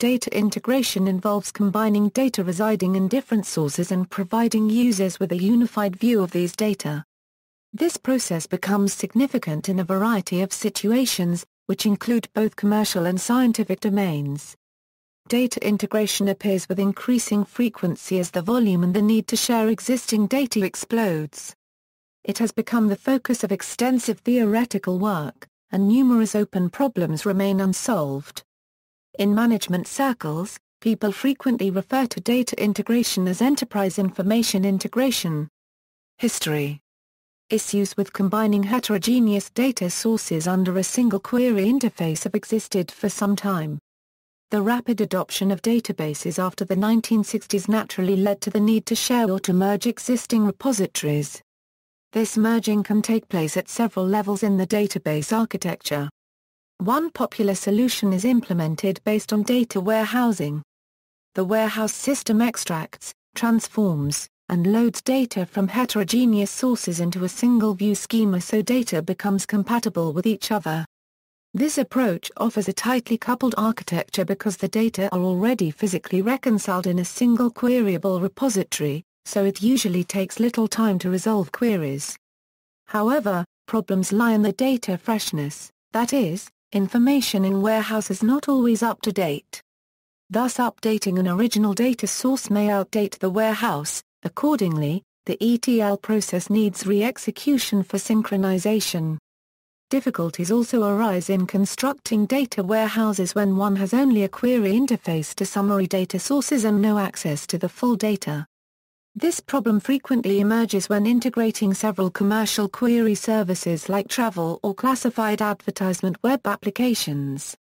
Data integration involves combining data residing in different sources and providing users with a unified view of these data. This process becomes significant in a variety of situations, which include both commercial and scientific domains. Data integration appears with increasing frequency as the volume and the need to share existing data explodes. It has become the focus of extensive theoretical work, and numerous open problems remain unsolved. In management circles, people frequently refer to data integration as enterprise information integration. History Issues with combining heterogeneous data sources under a single query interface have existed for some time. The rapid adoption of databases after the 1960s naturally led to the need to share or to merge existing repositories. This merging can take place at several levels in the database architecture. One popular solution is implemented based on data warehousing. The warehouse system extracts, transforms, and loads data from heterogeneous sources into a single view schema so data becomes compatible with each other. This approach offers a tightly coupled architecture because the data are already physically reconciled in a single queryable repository, so it usually takes little time to resolve queries. However, problems lie in the data freshness, that is, Information in warehouse is not always up to date. Thus updating an original data source may outdate the warehouse, accordingly, the ETL process needs re-execution for synchronization. Difficulties also arise in constructing data warehouses when one has only a query interface to summary data sources and no access to the full data. This problem frequently emerges when integrating several commercial query services like travel or classified advertisement web applications.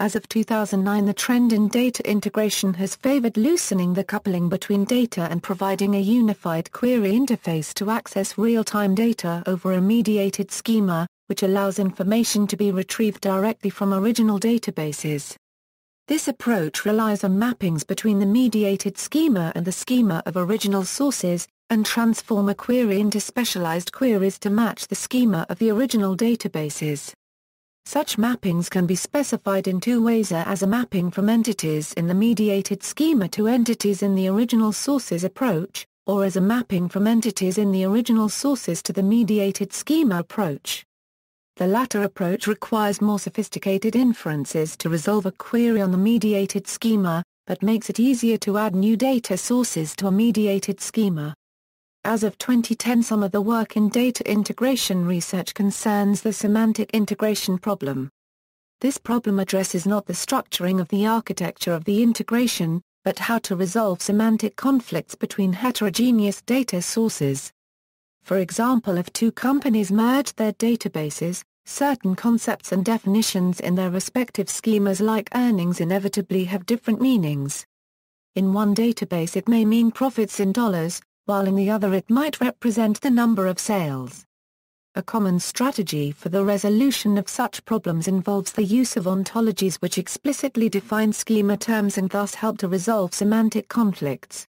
As of 2009 the trend in data integration has favored loosening the coupling between data and providing a unified query interface to access real-time data over a mediated schema, which allows information to be retrieved directly from original databases. This approach relies on mappings between the mediated schema and the schema of original sources, and transform a query into specialized queries to match the schema of the original databases. Such mappings can be specified in two ways uh, as a mapping from entities in the mediated schema to entities in the original sources approach, or as a mapping from entities in the original sources to the mediated schema approach. The latter approach requires more sophisticated inferences to resolve a query on the mediated schema, but makes it easier to add new data sources to a mediated schema. As of 2010 some of the work in data integration research concerns the semantic integration problem. This problem addresses not the structuring of the architecture of the integration, but how to resolve semantic conflicts between heterogeneous data sources. For example if two companies merge their databases, certain concepts and definitions in their respective schemas like earnings inevitably have different meanings. In one database it may mean profits in dollars, while in the other it might represent the number of sales. A common strategy for the resolution of such problems involves the use of ontologies which explicitly define schema terms and thus help to resolve semantic conflicts.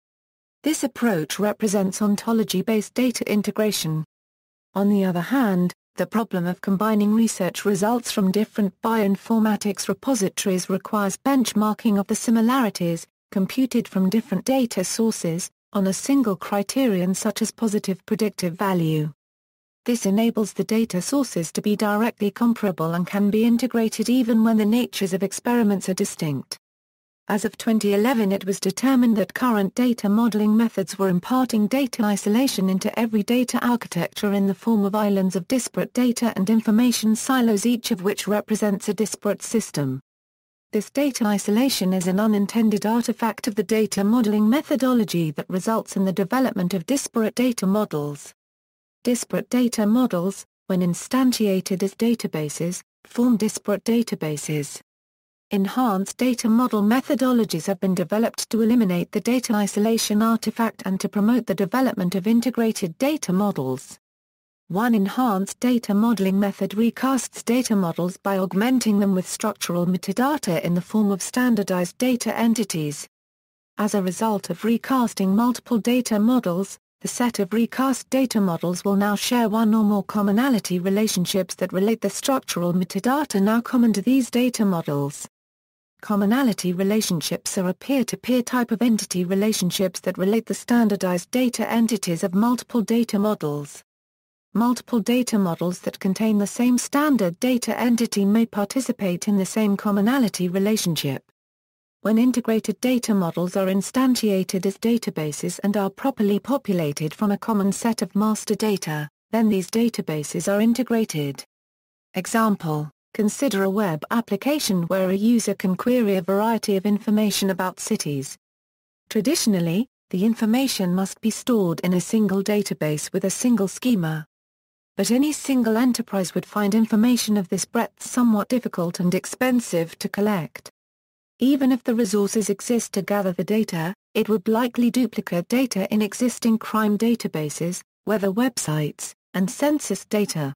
This approach represents ontology-based data integration. On the other hand, the problem of combining research results from different bioinformatics repositories requires benchmarking of the similarities, computed from different data sources, on a single criterion such as positive predictive value. This enables the data sources to be directly comparable and can be integrated even when the natures of experiments are distinct. As of 2011 it was determined that current data modeling methods were imparting data isolation into every data architecture in the form of islands of disparate data and information silos each of which represents a disparate system. This data isolation is an unintended artifact of the data modeling methodology that results in the development of disparate data models. Disparate data models, when instantiated as databases, form disparate databases. Enhanced data model methodologies have been developed to eliminate the data isolation artifact and to promote the development of integrated data models. One enhanced data modeling method recasts data models by augmenting them with structural metadata in the form of standardized data entities. As a result of recasting multiple data models, the set of recast data models will now share one or more commonality relationships that relate the structural metadata now common to these data models. Commonality relationships are a peer-to-peer -peer type of entity relationships that relate the standardized data entities of multiple data models. Multiple data models that contain the same standard data entity may participate in the same commonality relationship. When integrated data models are instantiated as databases and are properly populated from a common set of master data, then these databases are integrated. Example Consider a web application where a user can query a variety of information about cities. Traditionally, the information must be stored in a single database with a single schema. But any single enterprise would find information of this breadth somewhat difficult and expensive to collect. Even if the resources exist to gather the data, it would likely duplicate data in existing crime databases, weather websites, and census data.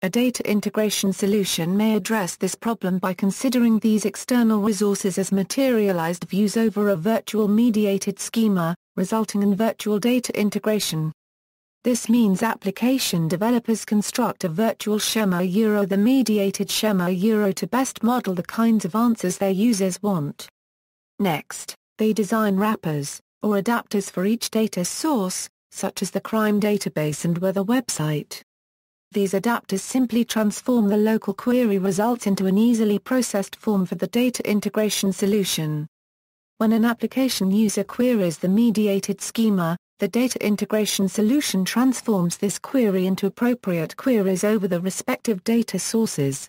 A data integration solution may address this problem by considering these external resources as materialized views over a virtual mediated schema, resulting in virtual data integration. This means application developers construct a virtual schema euro the mediated schema euro to best model the kinds of answers their users want. Next, they design wrappers, or adapters for each data source, such as the crime database and weather website. These adapters simply transform the local query results into an easily processed form for the data integration solution. When an application user queries the mediated schema, the data integration solution transforms this query into appropriate queries over the respective data sources.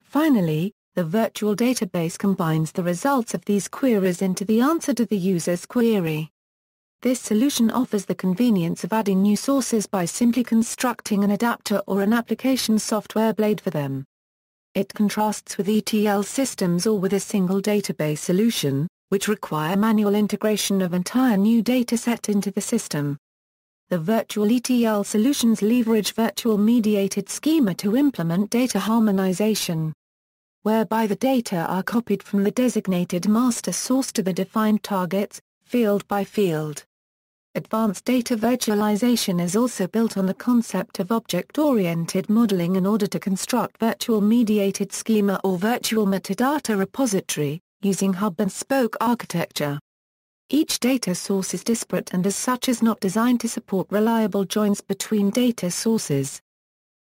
Finally, the virtual database combines the results of these queries into the answer to the user's query. This solution offers the convenience of adding new sources by simply constructing an adapter or an application software blade for them. It contrasts with ETL systems or with a single database solution, which require manual integration of entire new dataset into the system. The virtual ETL solutions leverage virtual mediated schema to implement data harmonization, whereby the data are copied from the designated master source to the defined targets, field by field. Advanced data virtualization is also built on the concept of object-oriented modeling in order to construct virtual mediated schema or virtual metadata repository, using hub-and-spoke architecture. Each data source is disparate and as such is not designed to support reliable joins between data sources.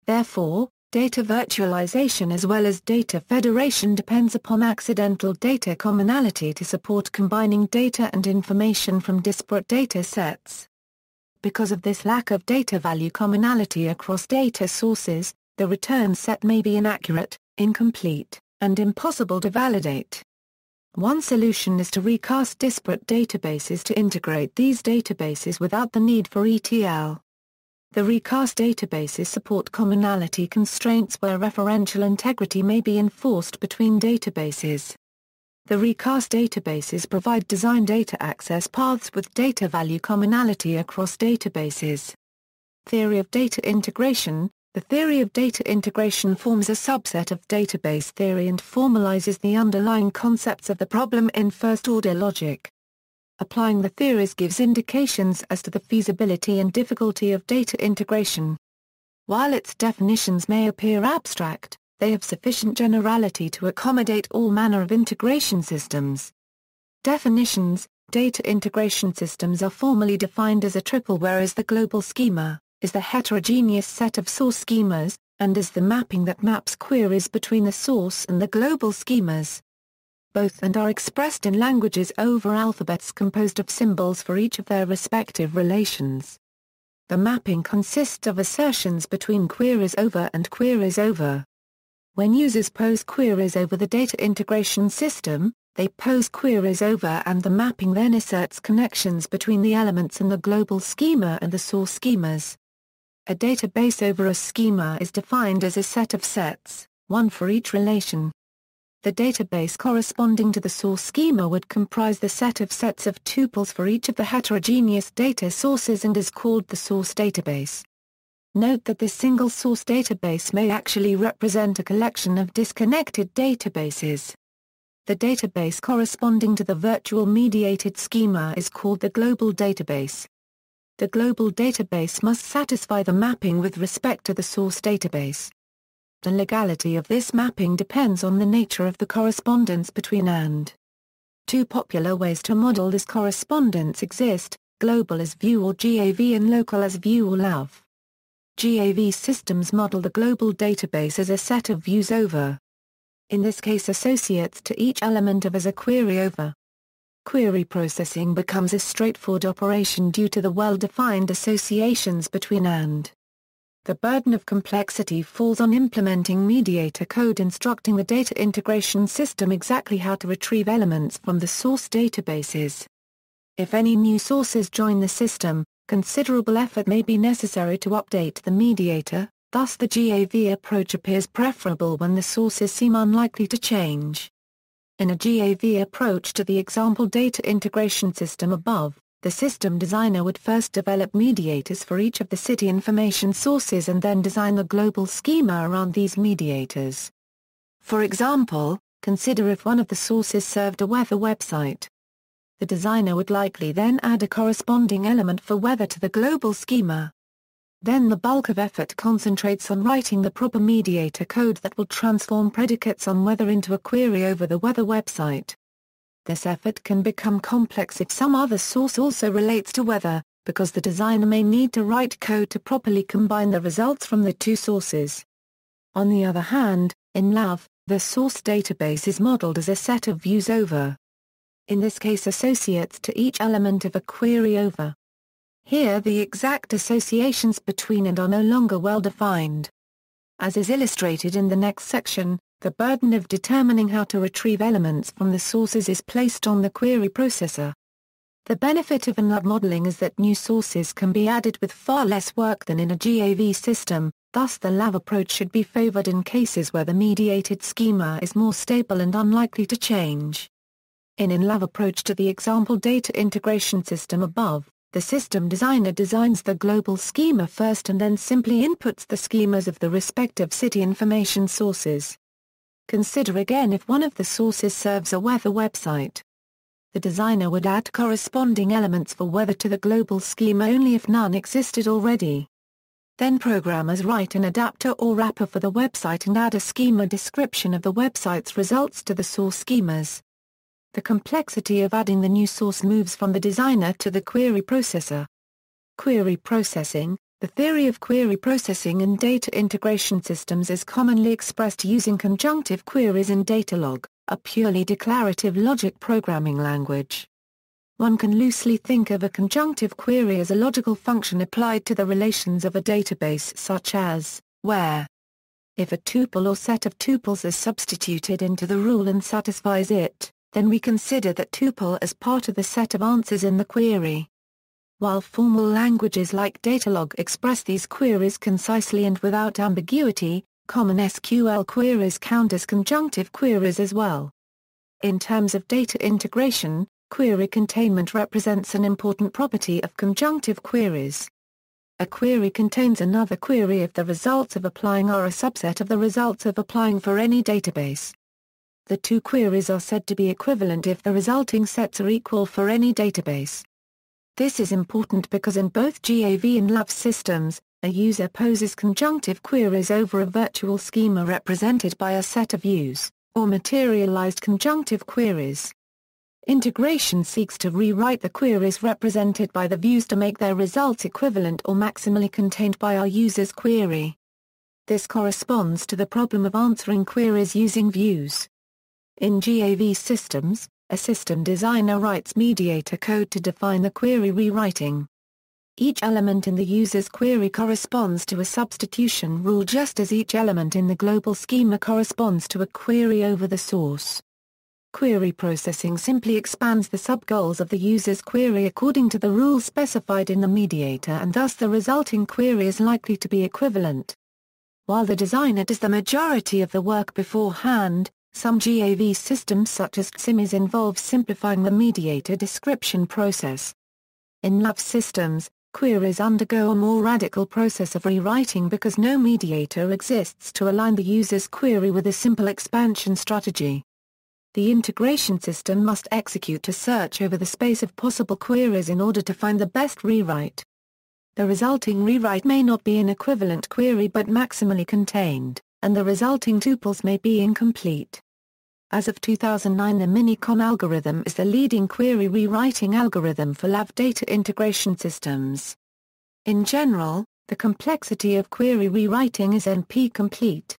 Therefore, Data virtualization as well as data federation depends upon accidental data commonality to support combining data and information from disparate data sets. Because of this lack of data value commonality across data sources, the return set may be inaccurate, incomplete, and impossible to validate. One solution is to recast disparate databases to integrate these databases without the need for ETL. The recast databases support commonality constraints where referential integrity may be enforced between databases. The recast databases provide design data access paths with data value commonality across databases. Theory of data integration The theory of data integration forms a subset of database theory and formalizes the underlying concepts of the problem in first-order logic. Applying the theories gives indications as to the feasibility and difficulty of data integration. While its definitions may appear abstract, they have sufficient generality to accommodate all manner of integration systems. Definitions Data integration systems are formally defined as a triple whereas the global schema, is the heterogeneous set of source schemas, and is the mapping that maps queries between the source and the global schemas both and are expressed in languages over alphabets composed of symbols for each of their respective relations. The mapping consists of assertions between queries over and queries over. When users pose queries over the data integration system, they pose queries over and the mapping then asserts connections between the elements in the global schema and the source schemas. A database over a schema is defined as a set of sets, one for each relation, the database corresponding to the source schema would comprise the set of sets of tuples for each of the heterogeneous data sources and is called the source database. Note that this single source database may actually represent a collection of disconnected databases. The database corresponding to the virtual mediated schema is called the global database. The global database must satisfy the mapping with respect to the source database. The legality of this mapping depends on the nature of the correspondence between and. Two popular ways to model this correspondence exist, global as view or GAV and local as view or love. GAV systems model the global database as a set of views over. In this case associates to each element of as a query over. Query processing becomes a straightforward operation due to the well-defined associations between and. The burden of complexity falls on implementing mediator code instructing the data integration system exactly how to retrieve elements from the source databases. If any new sources join the system, considerable effort may be necessary to update the mediator, thus the GAV approach appears preferable when the sources seem unlikely to change. In a GAV approach to the example data integration system above, the system designer would first develop mediators for each of the city information sources and then design the global schema around these mediators. For example, consider if one of the sources served a weather website. The designer would likely then add a corresponding element for weather to the global schema. Then the bulk of effort concentrates on writing the proper mediator code that will transform predicates on weather into a query over the weather website. This effort can become complex if some other source also relates to weather, because the designer may need to write code to properly combine the results from the two sources. On the other hand, in Love, the source database is modeled as a set of views over. In this case associates to each element of a query over. Here the exact associations between and are no longer well defined. As is illustrated in the next section, the burden of determining how to retrieve elements from the sources is placed on the query processor. The benefit of ANOVA modeling is that new sources can be added with far less work than in a GAV system, thus the LAV approach should be favored in cases where the mediated schema is more stable and unlikely to change. In an LAV approach to the example data integration system above, the system designer designs the global schema first and then simply inputs the schemas of the respective city information sources. Consider again if one of the sources serves a weather website. The designer would add corresponding elements for weather to the global schema only if none existed already. Then programmers write an adapter or wrapper for the website and add a schema description of the website's results to the source schemas. The complexity of adding the new source moves from the designer to the query processor. Query processing, the theory of query processing in data integration systems is commonly expressed using conjunctive queries in Datalog, a purely declarative logic programming language. One can loosely think of a conjunctive query as a logical function applied to the relations of a database such as, where. If a tuple or set of tuples is substituted into the rule and satisfies it, then we consider that tuple as part of the set of answers in the query. While formal languages like Datalog express these queries concisely and without ambiguity, common SQL queries count as conjunctive queries as well. In terms of data integration, query containment represents an important property of conjunctive queries. A query contains another query if the results of applying are a subset of the results of applying for any database. The two queries are said to be equivalent if the resulting sets are equal for any database. This is important because in both GAV and LAV systems, a user poses conjunctive queries over a virtual schema represented by a set of views or materialized conjunctive queries. Integration seeks to rewrite the queries represented by the views to make their results equivalent or maximally contained by our user's query. This corresponds to the problem of answering queries using views. In GAV systems, a system designer writes mediator code to define the query rewriting. Each element in the user's query corresponds to a substitution rule just as each element in the global schema corresponds to a query over the source. Query processing simply expands the subgoals of the user's query according to the rule specified in the mediator and thus the resulting query is likely to be equivalent. While the designer does the majority of the work beforehand, some GAV systems such as XIMIS involve simplifying the mediator description process. In love systems, queries undergo a more radical process of rewriting because no mediator exists to align the user's query with a simple expansion strategy. The integration system must execute a search over the space of possible queries in order to find the best rewrite. The resulting rewrite may not be an equivalent query but maximally contained, and the resulting tuples may be incomplete. As of 2009 the Minicom algorithm is the leading query rewriting algorithm for lab data integration systems. In general, the complexity of query rewriting is NP-complete.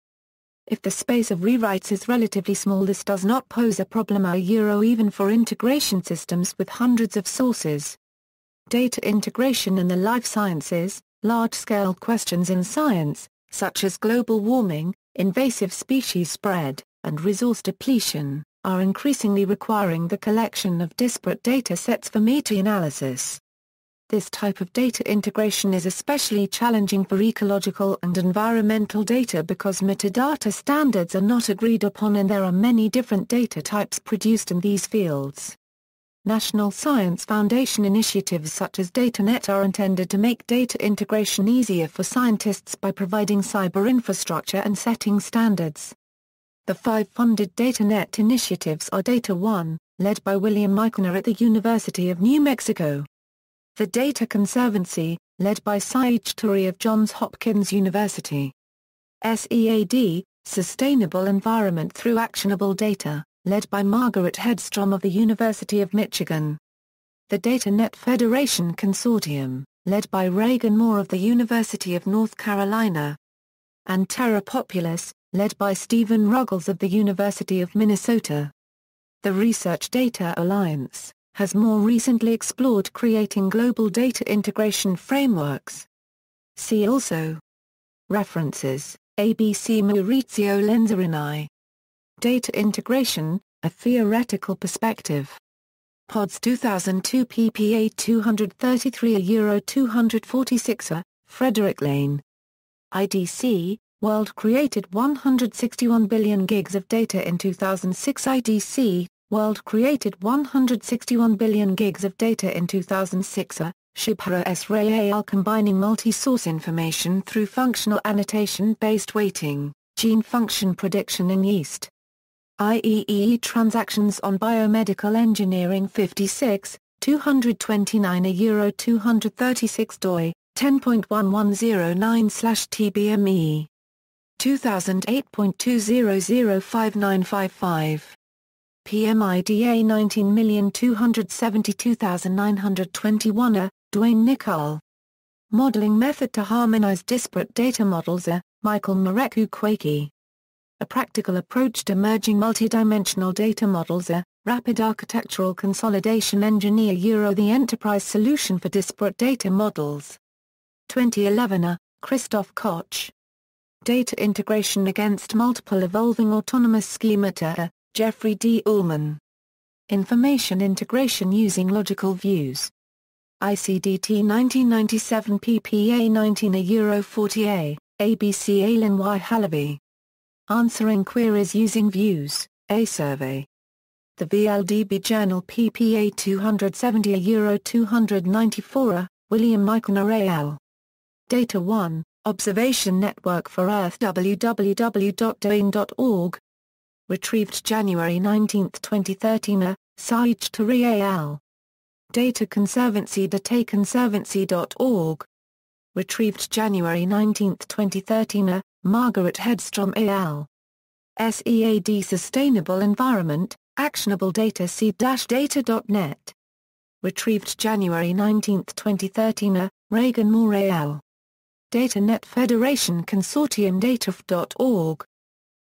If the space of rewrites is relatively small this does not pose a problem a euro even for integration systems with hundreds of sources. Data integration in the life sciences, large-scale questions in science, such as global warming, invasive species spread, and resource depletion, are increasingly requiring the collection of disparate data sets for meta-analysis. This type of data integration is especially challenging for ecological and environmental data because metadata standards are not agreed upon and there are many different data types produced in these fields. National Science Foundation initiatives such as DataNet are intended to make data integration easier for scientists by providing cyber infrastructure and setting standards. The five funded DataNet initiatives are Data One, led by William Eichner at the University of New Mexico. The Data Conservancy, led by Saeed Turi of Johns Hopkins University. SEAD, Sustainable Environment Through Actionable Data, led by Margaret Headstrom of the University of Michigan. The DataNet Federation Consortium, led by Reagan Moore of the University of North Carolina. And Terra Populus, led by Stephen Ruggles of the University of Minnesota. The Research Data Alliance has more recently explored creating global data integration frameworks. See also References ABC Maurizio Lenzarini Data Integration, A Theoretical Perspective Pods 2002 ppa 233 Euro Euro 246 Frederick Lane. IDC, World created 161 billion gigs of data in 2006 IDC, World created 161 billion gigs of data in 2006 A, Shubhara S. Ray combining multi-source information through functional annotation-based weighting, gene function prediction in yeast. IEEE Transactions on Biomedical Engineering 56, 229 a Euro 236 doi, 10.1109 TBME. 2008.20059555. PMIDA 19272921 A. Dwayne Nicol. Modeling Method to Harmonize Disparate Data Models A. Michael Mareku Kwaki. A Practical Approach to Merging Multidimensional Data Models A. Rapid Architectural Consolidation Engineer Euro The Enterprise Solution for Disparate Data Models. 2011 A. Christoph Koch. Data Integration Against Multiple Evolving Autonomous Schemata, uh, Jeffrey D. Ullman. Information Integration Using Logical Views. ICDT 1997 PPA 19 a Euro 40A, ABC Alan Y. Halaby. Answering Queries Using Views, A Survey. The VLDB Journal PPA 270 a Euro 294 a, uh, William Michael Al. Data 1, Observation Network for Earth www.doane.org. Retrieved January 19, 2013 A. Saij al. Data Conservancy dataconservancy.org. Retrieved January 19, 2013 A. Margaret Headstrom al. SEAD Sustainable Environment, Actionable Data C-Data.net. Retrieved January 19, 2013 A. Reagan Moore al. DataNet Federation Consortium Dataf.org.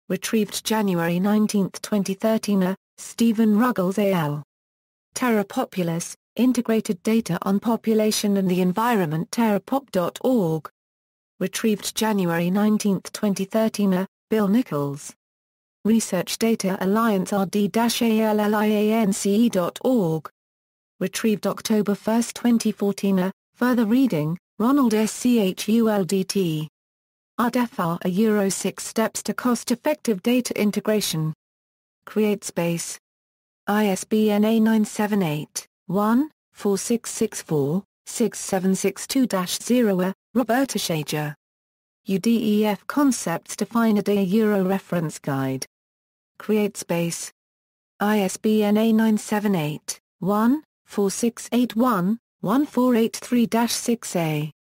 Retrieved January 19, 2013 A. Stephen Ruggles al. Terra Populus, Integrated Data on Population and the Environment TerraPop.org. Retrieved January 19, 2013 A. Bill Nichols. Research Data Alliance RD-ALLIANCE.org. Retrieved October 1, 2014 A. Further reading Ronald SCHULDT. RDFR a Euro 6 steps to cost-effective data integration. CreateSpace, ISBN a 978 one 6762 0 Roberta Shager. UDEF Concepts Define a Day Euro Reference Guide. CreateSpace, ISBN A978 1 4681 1483-6A